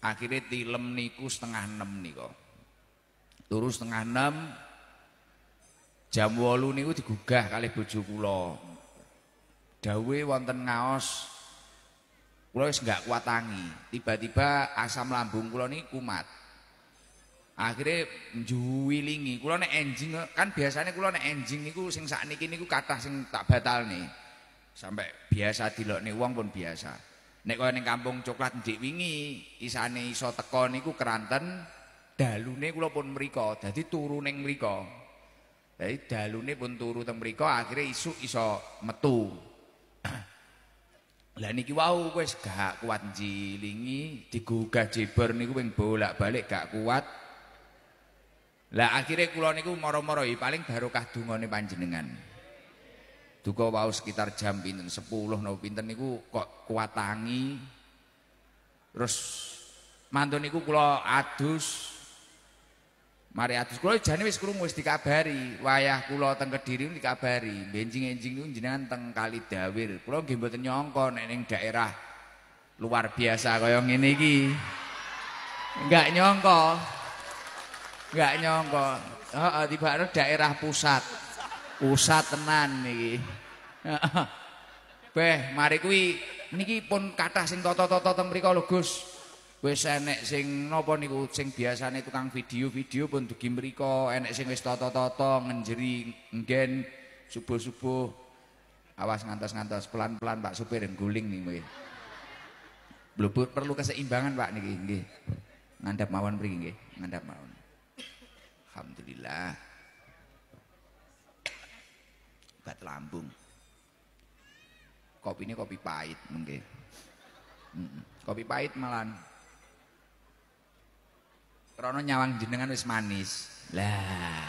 akhirnya tilem niku setengah enam kok, turu setengah enam jam wolu niku digugah kali bojo kula dawe wonten ngaos kula wis nggak kuat tangi tiba-tiba asam lambung kulo niku kumat akhirnya njuwilingi kulo nek enjing kan biasanya kulo nek enjing niku sing sakniki niku kata sing tak batal nih sampai biasa nih uang pun biasa Nek kaya ning kampung coklat ndek wingi, isane iso teko niku keranten dalune kula pun meriko, dadi turu ning meriko, Dadi dalune pun turu teng mriku, akhire isuk iso metu. Lah niki wau wis gak kuat jilingi, digugah jeber niku ping bolak-balik gak kuat. Lah akhire kula niku moro mara paling barokah dungane panjenengan. Duka wau sekitar jam pinten 10 napa pinten niku kok kuatangi. Terus mantun niku kulo adus. Mari adus kulo jane wis krungu wis dikabari, wayah kulo teng Kediri dikabari, benjing-enjing niku jenengan teng Kali Dawir. Kula nggih mboten nyangka nek daerah luar biasa kaya ngene iki. Enggak nyangka. Enggak nyangka. Heeh, tiba daerah pusat. Usah tenan niki. Beh, mari kuwi niki pun kathah sing tata-tata teng mriku lho Gus. Wis enek sing napa niku sing biasane tukang video-video pun dugi mriku, enek sing wis tata-tata ngenjeri nggen subuh-subuh. Awas ngantos-ngantos pelan-pelan Pak supir guling niki. Blebur perlu keseimbangan Pak niki nggih. Ngandhap mawon mriki nggih, ngandhap mawon. Alhamdulillah. lambung kopi ini kopi pahit mungkin kopi pahit malan krono nyawang jenengan wis manis lah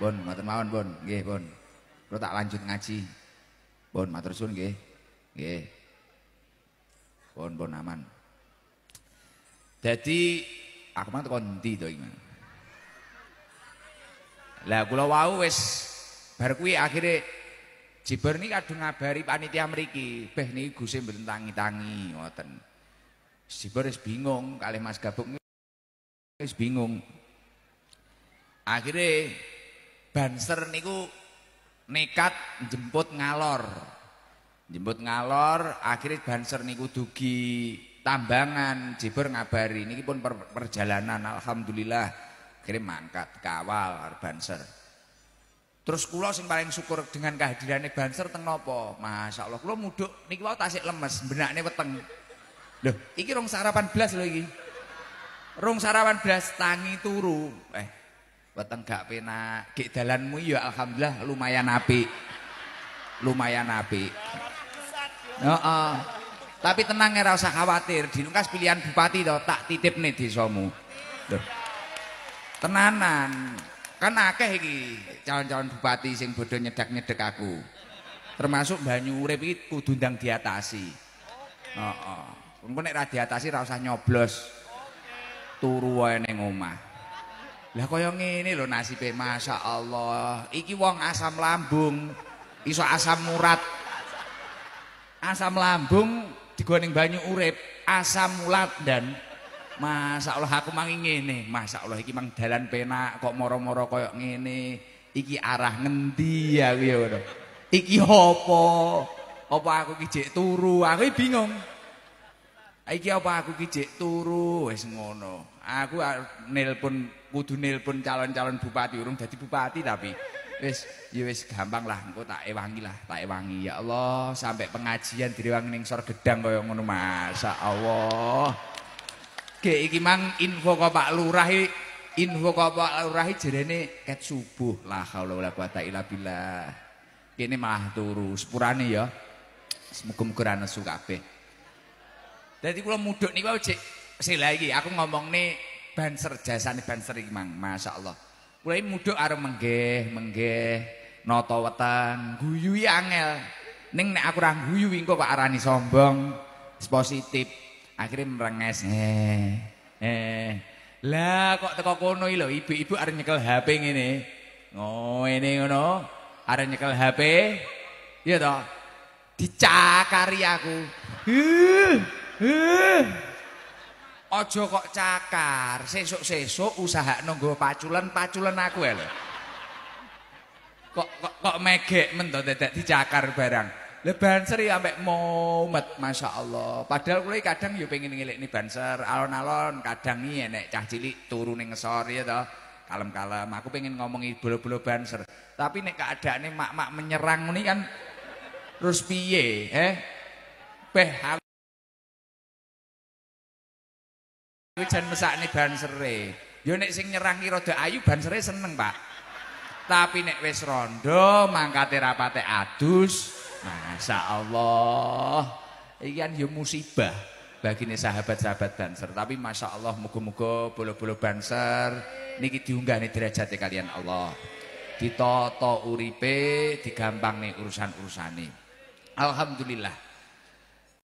bon ngoten mawon bon nggih bon Kalo tak lanjut ngaji bon matur suwun nggih nggih bon bon aman jadi aku mah tekan ndi to iki lah kula wau wis Bar kuwi akhire Jibril niki kadung ngabari panitia mriki, beh niki guse mboten tangi ngoten. Jibril bingung kalih Mas Gabuk wis bingung. Akhire Banser niku nekat jemput ngalor. Jemput ngalor, akhirnya Banser niku dugi tambangan, Jibril ngabari niki pun perjalanan alhamdulillah akhirnya mangkat kawal Banser. Terus kula sing paling syukur dengan kehadirannya Banser teng nopo? Masya Allah, kula muduk niki wae tasik lemes, benakne weteng. Lho, iki rong sarapan belas lho iki. Rong sarapan belas tangi turu. Eh, weteng gak penak. Gek dalanmu ya alhamdulillah lumayan apik. Lumayan apik. Heeh. Oh, oh. Tapi tenang ya usah khawatir, dilungkas pilihan bupati to tak titip titipne desamu. deh, Tenanan. Kan akeh iki calon-calon bupati sing bodoh nyedak-nyedek aku. Termasuk Banyu Urip iki kudu ndang diatasi. Heeh. Oh, oh. nek ra diatasi ra usah nyoblos. Turu wae ning omah. Lah kaya ngene lho nasibe Masya Allah. Iki wong asam lambung. Iso asam murat, Asam lambung digoning banyu urip, asam ulat dan Masya Allah aku mang ngene, Masya Allah iki mang dalan penak kok moro-moro koyok ngene, iki arah ngendi aku ya udah, iki apa, apa aku kijek turu, aku bingung, iki apa aku kijek turu, wes ngono, aku nelpon kudu nelpon calon-calon bupati urung jadi bupati tapi wis ya wis gampang lah engko tak ewangi lah tak ewangi ya Allah sampai pengajian direwangi ning sor gedang kaya ngono masyaallah Gek iki mang info kau Pak Lurah info kau Pak Lurah jerene ket subuh la haula wala quwata illa billah. Kene malah turu sepurane ya. Semoga-moga ra nesu kabeh. Dadi kula mudhuk niku cek sila iki aku ngomong nih banser nih banser iki mang masyaallah. Kula iki mudhuk arep menggeh, menggeh noto weteng, guyu angel. neng nek aku ra guyu engko pak arani sombong, positif akhirnya merenges eh eh lah kok teko kono lho ibu-ibu arep nyekel HP ngene oh ini ngono arep nyekel HP iya toh dicakari aku uh, uh. ojo kok cakar sesuk-sesuk usaha nunggu paculan-paculan aku ya lho kok kok, kok megek men dicakar barang Le banser ya ambek mumet Masya Allah. Padahal kulai kadang yo ya pengen nih banser alon-alon, kadang ya nek cah cilik turun neng ngesor ya toh Kalem-kalem, aku pengen ngomongi bulu-bulu banser. Tapi nek nih mak-mak menyerang nih kan terus piye, eh? Beh Kuwi jan nih bansere. Ya nek sing nyerang ki rada ayu bansere seneng, Pak. Tapi nek wes rondo mangkate rapate adus, Masya Allah. Ini kan ya musibah bagi sahabat-sahabat Banser. Tapi Masya Allah muga-muga bolo-bolo Banser. Niki diunggah nih derajatnya kalian Allah. Ditoto uripe digampang nih urusan urusan nih. Alhamdulillah.